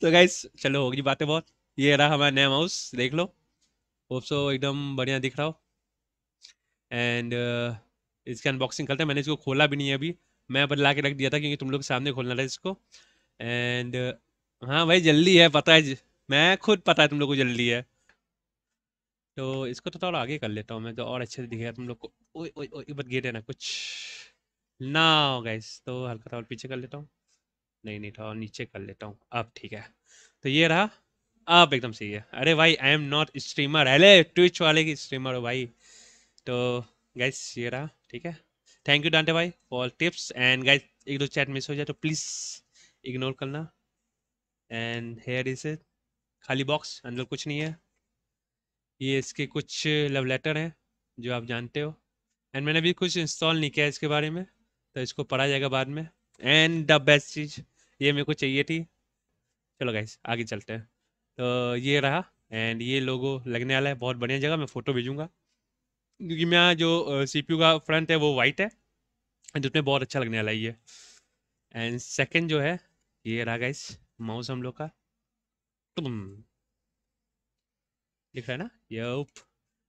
तो गाइस चलो होगी बातें बहुत ये रहा हमारा नया माउस देख लो ओप्सो एकदम बढ़िया दिख रहा हो एंड uh, इसकी अनबॉक्सिंग करते हैं मैंने इसको खोला भी नहीं है अभी मैं बदला के रख दिया था क्योंकि तुम लोग सामने खोलना था इसको एंड uh, हाँ भाई जल्दी है पता है मैं खुद पता है तुम लोग को जल्दी है तो इसको तो थोड़ा आगे कर लेता हूँ मैं तो और अच्छे से दिखेगा तुम लोग को ओ, ओ, ओए गेट है ना कुछ ना हो गाइस तो हल्का थोड़ा पीछे कर लेता हूँ नहीं नहीं था नीचे कर लेता हूँ अब ठीक है तो ये रहा आप एकदम सही है अरे भाई आई एम नॉट स्ट्रीमर अरे ट्विच वाले की स्ट्रीमर हो भाई तो गाइस ये रहा ठीक है थैंक यू डांटे भाई फॉर टिप्स एंड गाइस एक दो चैट मिस हो जाए तो प्लीज़ इग्नोर करना एंड हेयर इज इट खाली बॉक्स अंदर कुछ नहीं है ये इसके कुछ लव लेटर हैं जो आप जानते हो एंड मैंने भी कुछ इंस्टॉल नहीं किया इसके बारे में तो इसको पढ़ा जाएगा बाद में एंड द बेस्ट चीज़ ये मेरे को चाहिए थी चलो गाइस आगे चलते हैं तो ये रहा एंड ये लोगो लगने वाला है बहुत बढ़िया जगह मैं फ़ोटो भेजूंगा क्योंकि मेरा जो सी का फ्रंट है वो वाइट है जिसमें बहुत अच्छा लगने वाला है ये एंड सेकेंड जो है ये रहा गाइस माउस हम लोग का तुम दिख रहा है ना ये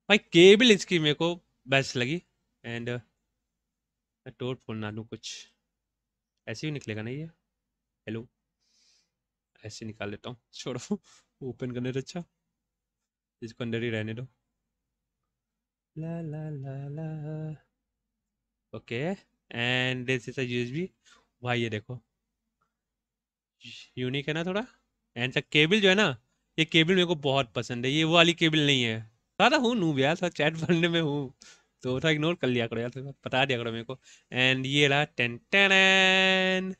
भाई केबल इसकी मेरे को बेस्ट लगी एंड मैं टोट ना दूँ कुछ ऐसे ही निकलेगा ना ये हेलो ऐसे निकाल लेता हूँ छोड़ो ओपन करने तो अच्छा इसको अंदर ही रहने दो ला ला ला ला okay and this is a USB भाई ये देखो यूनिक है ना थोड़ा एंड सर केबल जो है ना ये केबल मेरे को बहुत पसंद है ये वो वाली केबल नहीं है सारा हूँ नू यार सर चैट पढ़ने में हूँ तो थोड़ा इग्नोर कर लिया करो यार बता दिया करो मेरे को एंड ये रहा टेन टेन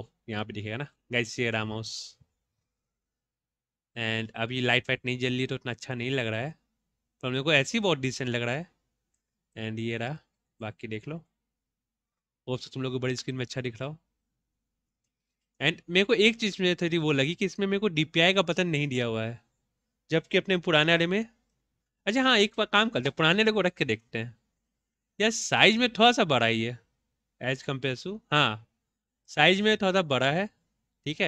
Oh, यहाँ पे दिखेगा ना गाइस ये माउस एंड अभी लाइट वाइट नहीं जल रही तो उतना अच्छा नहीं लग रहा है तो हम लोग को ऐसे ही बहुत डिसेंट लग रहा है एंड ये रहा बाकी देख लो होप तुम लोग को बड़ी स्क्रीन में अच्छा दिख रहा हो एंड मेरे को एक चीज़ मुझे थोड़ी वो लगी कि इसमें मेरे को डी का बटन नहीं दिया हुआ है जबकि अपने पुराने वाले में अच्छा हाँ एक बार काम करते पुराने वाले को रख के देखते हैं यार साइज में थोड़ा सा बड़ा ही है एज कम्पेयर टू हाँ साइज में थोड़ा सा बड़ा है ठीक है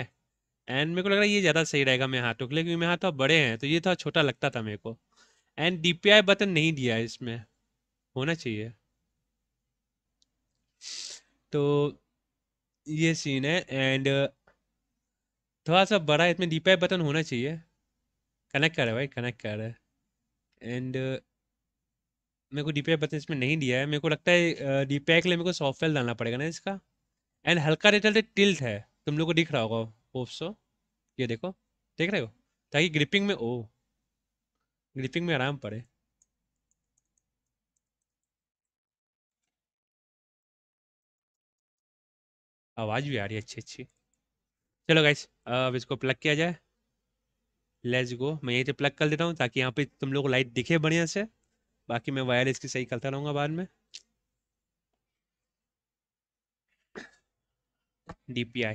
एंड मेरे को लग रहा है ये ज़्यादा सही रहेगा मेरे हाथों के लिए क्योंकि मेरे हाथ बड़े हैं तो ये थोड़ा छोटा लगता था मेरे को एंड डी बटन नहीं दिया है इसमें होना चाहिए तो ये सीन है एंड थोड़ा सा बड़ा है इसमें डी बटन होना चाहिए कनेक्ट कर रहा है भाई कनेक्ट कर रहा है एंड मेरे को डी बटन इसमें नहीं दिया है मेरे को लगता है डी के लिए मेरे को सॉफ्टवेयर डालना पड़ेगा ना इसका एंड हल्का रिटल टिल्ट है तुम लोग को दिख रहा होगा होप सो तो। ये देखो देख रहे हो ताकि ग्रिपिंग में ओ ग्रिपिंग में आराम पड़े आवाज भी आ रही है अच्छी अच्छी चलो गाइस अब इसको प्लग किया जाए लेट्स गो मैं यहीं से प्लग कर देता हूँ ताकि यहाँ पे तुम लोग लाइट दिखे बढ़िया से बाकी मैं वायर इसकी सही करता रहूँगा बाद में D P I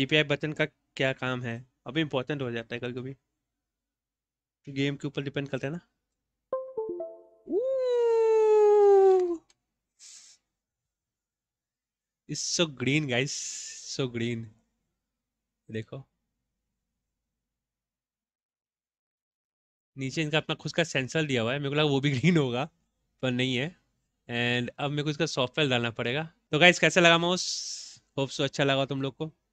D P I button का क्या काम है अभी इम्पोर्टेंट हो जाता है कभी कभी गेम के ऊपर डिपेंड करता है ना so green guys so green देखो नीचे इनका अपना खुद का सेंसर दिया हुआ है मेरे को लगा वो भी ग्रीन होगा पर नहीं है एंड अब मेरे को इसका सॉफ्टवेयर डालना पड़ेगा तो गाइस कैसा लगा माउस होप सो अच्छा लगा तुम लोग को